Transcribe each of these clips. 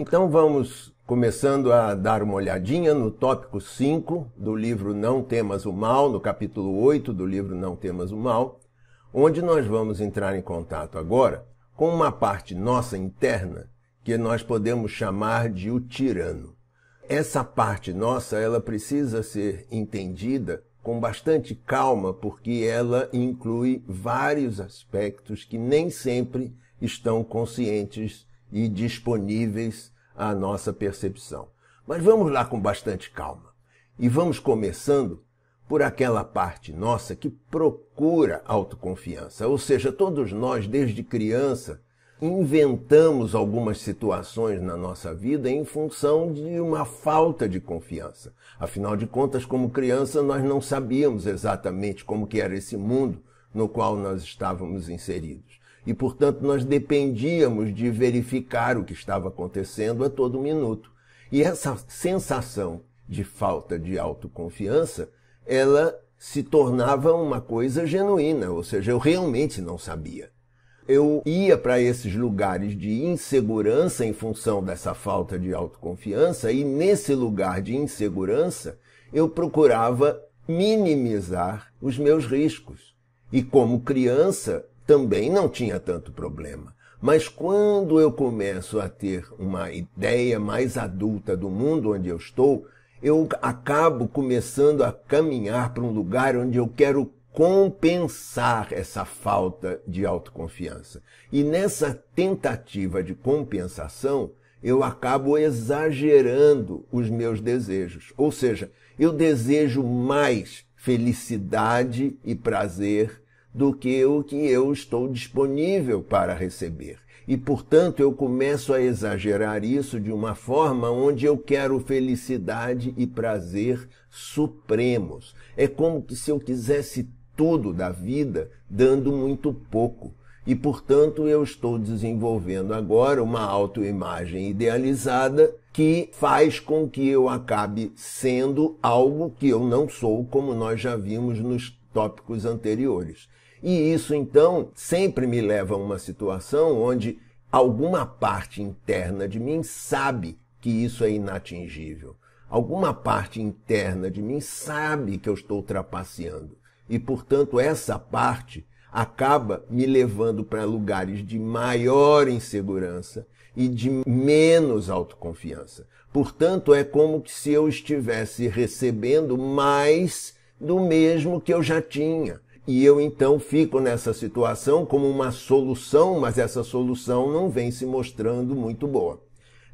Então vamos começando a dar uma olhadinha no tópico 5 do livro Não Temas o Mal, no capítulo 8 do livro Não Temas o Mal, onde nós vamos entrar em contato agora com uma parte nossa interna que nós podemos chamar de o tirano. Essa parte nossa, ela precisa ser entendida com bastante calma, porque ela inclui vários aspectos que nem sempre estão conscientes e disponíveis à nossa percepção. Mas vamos lá com bastante calma. E vamos começando por aquela parte nossa que procura autoconfiança. Ou seja, todos nós, desde criança, inventamos algumas situações na nossa vida em função de uma falta de confiança. Afinal de contas, como criança, nós não sabíamos exatamente como que era esse mundo no qual nós estávamos inseridos e, portanto, nós dependíamos de verificar o que estava acontecendo a todo minuto. E essa sensação de falta de autoconfiança, ela se tornava uma coisa genuína, ou seja, eu realmente não sabia. Eu ia para esses lugares de insegurança em função dessa falta de autoconfiança, e nesse lugar de insegurança eu procurava minimizar os meus riscos. E como criança, também não tinha tanto problema. Mas quando eu começo a ter uma ideia mais adulta do mundo onde eu estou, eu acabo começando a caminhar para um lugar onde eu quero compensar essa falta de autoconfiança. E nessa tentativa de compensação, eu acabo exagerando os meus desejos. Ou seja, eu desejo mais felicidade e prazer do que o que eu estou disponível para receber. E, portanto, eu começo a exagerar isso de uma forma onde eu quero felicidade e prazer supremos. É como se eu quisesse tudo da vida, dando muito pouco. E, portanto, eu estou desenvolvendo agora uma autoimagem idealizada que faz com que eu acabe sendo algo que eu não sou, como nós já vimos nos tópicos anteriores. E isso então sempre me leva a uma situação onde alguma parte interna de mim sabe que isso é inatingível. Alguma parte interna de mim sabe que eu estou trapaceando. E, portanto, essa parte acaba me levando para lugares de maior insegurança e de menos autoconfiança. Portanto, é como se eu estivesse recebendo mais do mesmo que eu já tinha. E eu então fico nessa situação como uma solução, mas essa solução não vem se mostrando muito boa.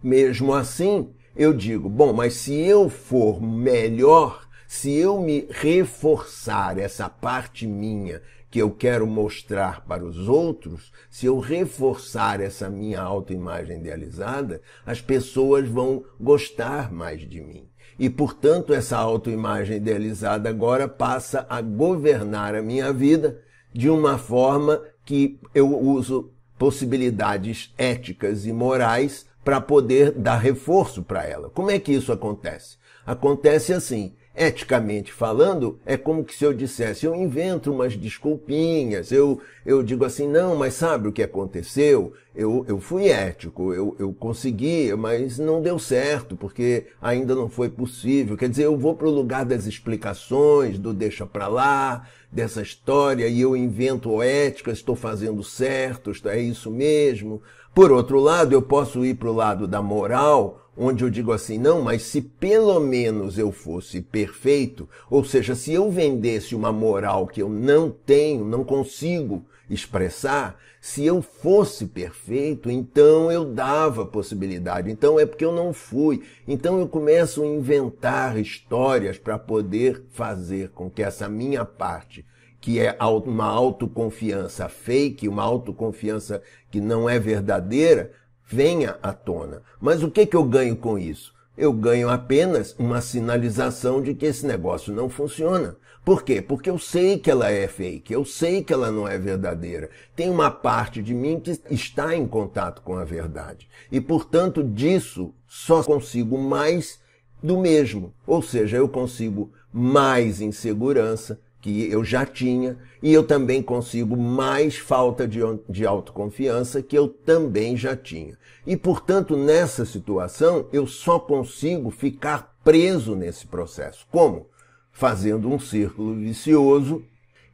Mesmo assim, eu digo, bom, mas se eu for melhor, se eu me reforçar essa parte minha que eu quero mostrar para os outros, se eu reforçar essa minha autoimagem idealizada, as pessoas vão gostar mais de mim. E, portanto, essa autoimagem idealizada agora passa a governar a minha vida de uma forma que eu uso possibilidades éticas e morais para poder dar reforço para ela. Como é que isso acontece? Acontece assim eticamente falando, é como que se eu dissesse, eu invento umas desculpinhas, eu, eu digo assim, não, mas sabe o que aconteceu? Eu, eu fui ético, eu, eu consegui, mas não deu certo, porque ainda não foi possível. Quer dizer, eu vou para o lugar das explicações, do deixa para lá, dessa história, e eu invento ética, estou fazendo certo, é isso mesmo. Por outro lado, eu posso ir para o lado da moral, onde eu digo assim, não, mas se pelo menos eu fosse perfeito, ou seja, se eu vendesse uma moral que eu não tenho, não consigo expressar, se eu fosse perfeito, então eu dava possibilidade, então é porque eu não fui. Então eu começo a inventar histórias para poder fazer com que essa minha parte que é uma autoconfiança fake, uma autoconfiança que não é verdadeira, venha à tona. Mas o que, que eu ganho com isso? Eu ganho apenas uma sinalização de que esse negócio não funciona. Por quê? Porque eu sei que ela é fake, eu sei que ela não é verdadeira. Tem uma parte de mim que está em contato com a verdade. E, portanto, disso só consigo mais do mesmo. Ou seja, eu consigo mais insegurança, que eu já tinha, e eu também consigo mais falta de, de autoconfiança que eu também já tinha. E, portanto, nessa situação, eu só consigo ficar preso nesse processo. Como? Fazendo um círculo vicioso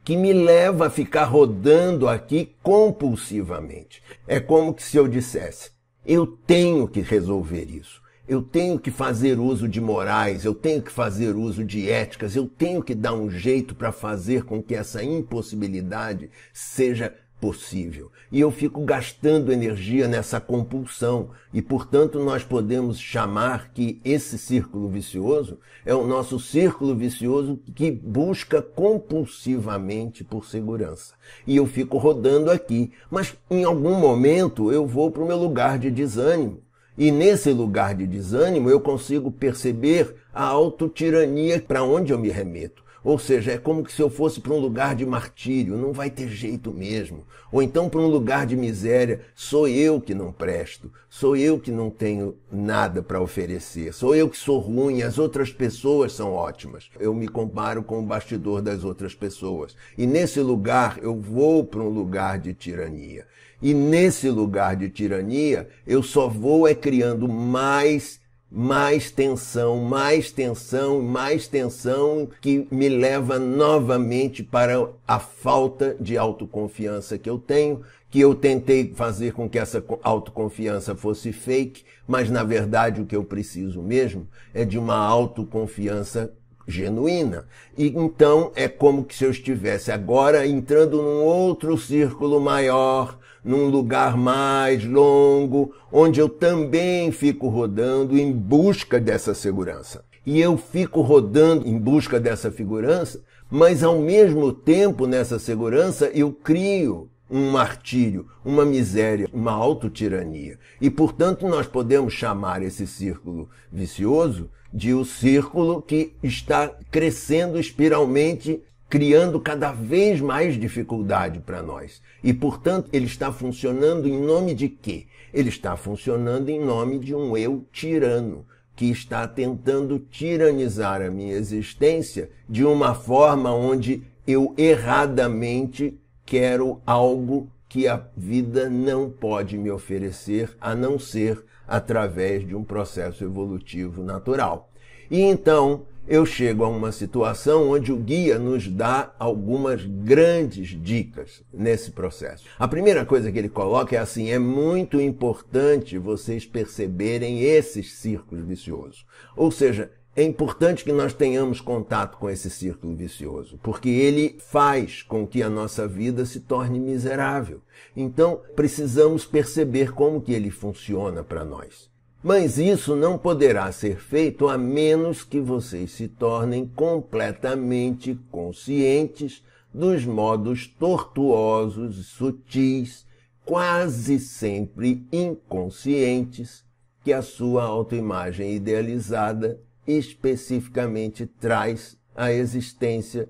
que me leva a ficar rodando aqui compulsivamente. É como se eu dissesse, eu tenho que resolver isso eu tenho que fazer uso de morais, eu tenho que fazer uso de éticas, eu tenho que dar um jeito para fazer com que essa impossibilidade seja possível. E eu fico gastando energia nessa compulsão, e portanto nós podemos chamar que esse círculo vicioso é o nosso círculo vicioso que busca compulsivamente por segurança. E eu fico rodando aqui, mas em algum momento eu vou para o meu lugar de desânimo e nesse lugar de desânimo eu consigo perceber a autotirania para onde eu me remeto. Ou seja, é como se eu fosse para um lugar de martírio, não vai ter jeito mesmo. Ou então para um lugar de miséria, sou eu que não presto, sou eu que não tenho nada para oferecer, sou eu que sou ruim, as outras pessoas são ótimas. Eu me comparo com o bastidor das outras pessoas. E nesse lugar eu vou para um lugar de tirania. E nesse lugar de tirania, eu só vou é criando mais mais tensão, mais tensão, mais tensão, que me leva novamente para a falta de autoconfiança que eu tenho, que eu tentei fazer com que essa autoconfiança fosse fake, mas na verdade o que eu preciso mesmo é de uma autoconfiança genuína. E então é como se eu estivesse agora entrando num outro círculo maior, num lugar mais longo, onde eu também fico rodando em busca dessa segurança. E eu fico rodando em busca dessa segurança, mas ao mesmo tempo nessa segurança eu crio um martírio, uma miséria, uma autotirania. E portanto nós podemos chamar esse círculo vicioso de um círculo que está crescendo espiralmente, criando cada vez mais dificuldade para nós. E, portanto, ele está funcionando em nome de quê? Ele está funcionando em nome de um eu tirano, que está tentando tiranizar a minha existência de uma forma onde eu erradamente quero algo que a vida não pode me oferecer a não ser através de um processo evolutivo natural. E então eu chego a uma situação onde o guia nos dá algumas grandes dicas nesse processo. A primeira coisa que ele coloca é assim: é muito importante vocês perceberem esses círculos viciosos. Ou seja, é importante que nós tenhamos contato com esse círculo vicioso, porque ele faz com que a nossa vida se torne miserável. Então, precisamos perceber como que ele funciona para nós. Mas isso não poderá ser feito a menos que vocês se tornem completamente conscientes dos modos tortuosos e sutis, quase sempre inconscientes, que a sua autoimagem idealizada especificamente traz a existência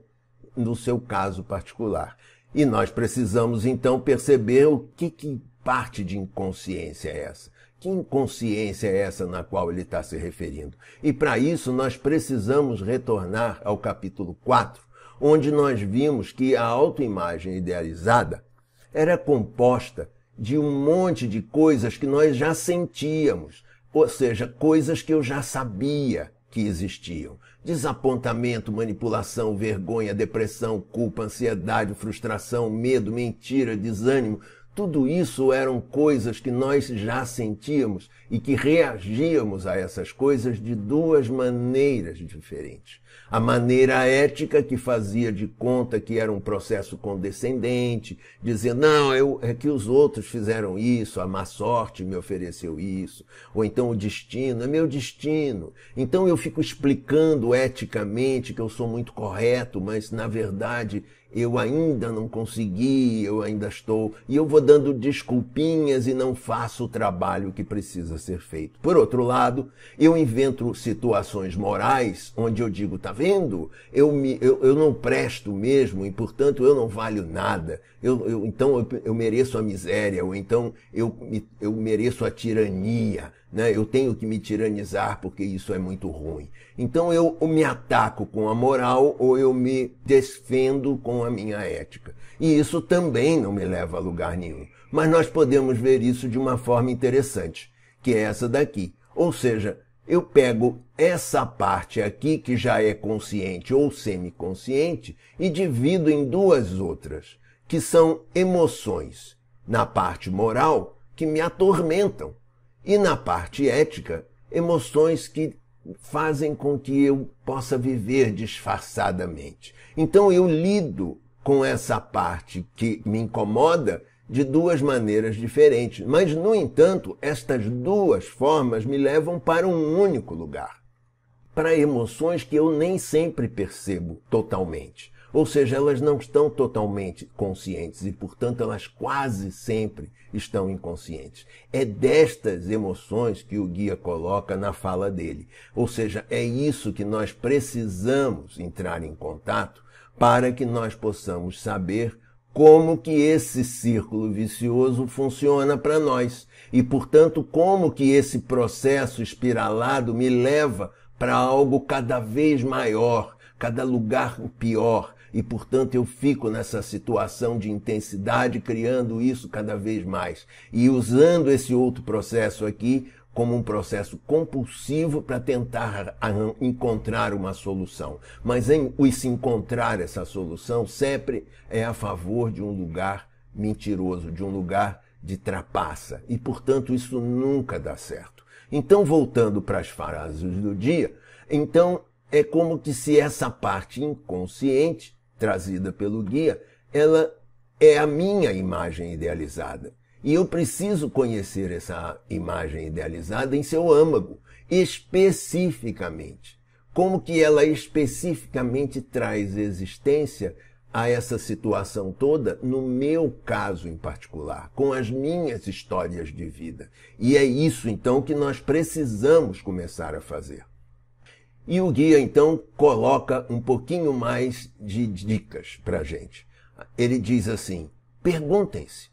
no seu caso particular. E nós precisamos então perceber o que, que parte de inconsciência é essa. Que inconsciência é essa na qual ele está se referindo? E para isso nós precisamos retornar ao capítulo 4, onde nós vimos que a autoimagem idealizada era composta de um monte de coisas que nós já sentíamos, ou seja, coisas que eu já sabia, que existiam. Desapontamento, manipulação, vergonha, depressão, culpa, ansiedade, frustração, medo, mentira, desânimo, tudo isso eram coisas que nós já sentíamos e que reagíamos a essas coisas de duas maneiras diferentes. A maneira ética que fazia de conta que era um processo condescendente, dizendo não, eu, é que os outros fizeram isso, a má sorte me ofereceu isso, ou então o destino, é meu destino. Então eu fico explicando eticamente que eu sou muito correto, mas na verdade eu ainda não consegui, eu ainda estou, e eu vou dando desculpinhas e não faço o trabalho que precisa ser feito. Por outro lado, eu invento situações morais onde eu digo, tá vendo? Eu, me, eu, eu não presto mesmo e, portanto, eu não valho nada. Eu, eu então eu, eu mereço a miséria, ou então eu, eu mereço a tirania né? Eu tenho que me tiranizar porque isso é muito ruim. Então eu me ataco com a moral ou eu me defendo com a minha ética. E isso também não me leva a lugar nenhum. Mas nós podemos ver isso de uma forma interessante, que é essa daqui. Ou seja, eu pego essa parte aqui que já é consciente ou semiconsciente e divido em duas outras, que são emoções, na parte moral, que me atormentam e na parte ética, emoções que fazem com que eu possa viver disfarçadamente. Então eu lido com essa parte que me incomoda de duas maneiras diferentes. Mas, no entanto, estas duas formas me levam para um único lugar. Para emoções que eu nem sempre percebo totalmente. Ou seja, elas não estão totalmente conscientes e, portanto, elas quase sempre estão inconscientes. É destas emoções que o guia coloca na fala dele. Ou seja, é isso que nós precisamos entrar em contato para que nós possamos saber como que esse círculo vicioso funciona para nós e, portanto, como que esse processo espiralado me leva para algo cada vez maior, cada lugar pior, e, portanto, eu fico nessa situação de intensidade, criando isso cada vez mais e usando esse outro processo aqui como um processo compulsivo para tentar encontrar uma solução. Mas em se encontrar essa solução sempre é a favor de um lugar mentiroso, de um lugar de trapaça. E, portanto, isso nunca dá certo. Então, voltando para as frases do dia, então é como que se essa parte inconsciente trazida pelo guia, ela é a minha imagem idealizada. E eu preciso conhecer essa imagem idealizada em seu âmago, especificamente. Como que ela especificamente traz existência a essa situação toda, no meu caso em particular, com as minhas histórias de vida. E é isso então que nós precisamos começar a fazer. E o guia então coloca um pouquinho mais de dicas para gente. Ele diz assim: perguntem-se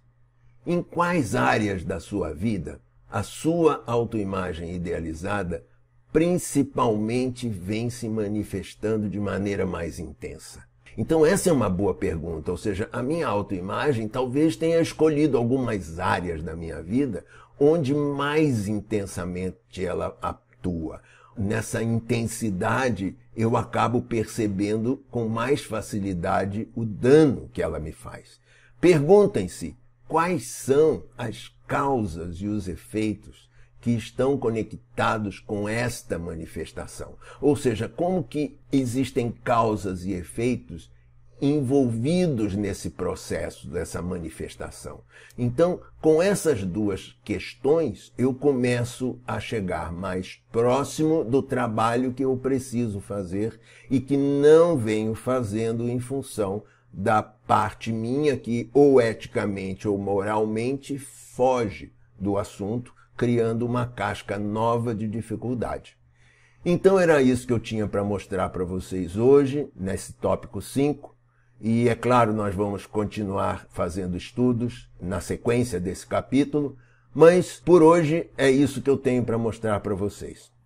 em quais áreas da sua vida a sua autoimagem idealizada principalmente vem se manifestando de maneira mais intensa. Então essa é uma boa pergunta, ou seja, a minha autoimagem talvez tenha escolhido algumas áreas da minha vida onde mais intensamente ela atua, nessa intensidade, eu acabo percebendo com mais facilidade o dano que ela me faz. Perguntem-se quais são as causas e os efeitos que estão conectados com esta manifestação. Ou seja, como que existem causas e efeitos envolvidos nesse processo, dessa manifestação. Então, com essas duas questões, eu começo a chegar mais próximo do trabalho que eu preciso fazer e que não venho fazendo em função da parte minha que, ou eticamente ou moralmente, foge do assunto, criando uma casca nova de dificuldade. Então era isso que eu tinha para mostrar para vocês hoje, nesse tópico 5 e é claro, nós vamos continuar fazendo estudos na sequência desse capítulo, mas por hoje é isso que eu tenho para mostrar para vocês.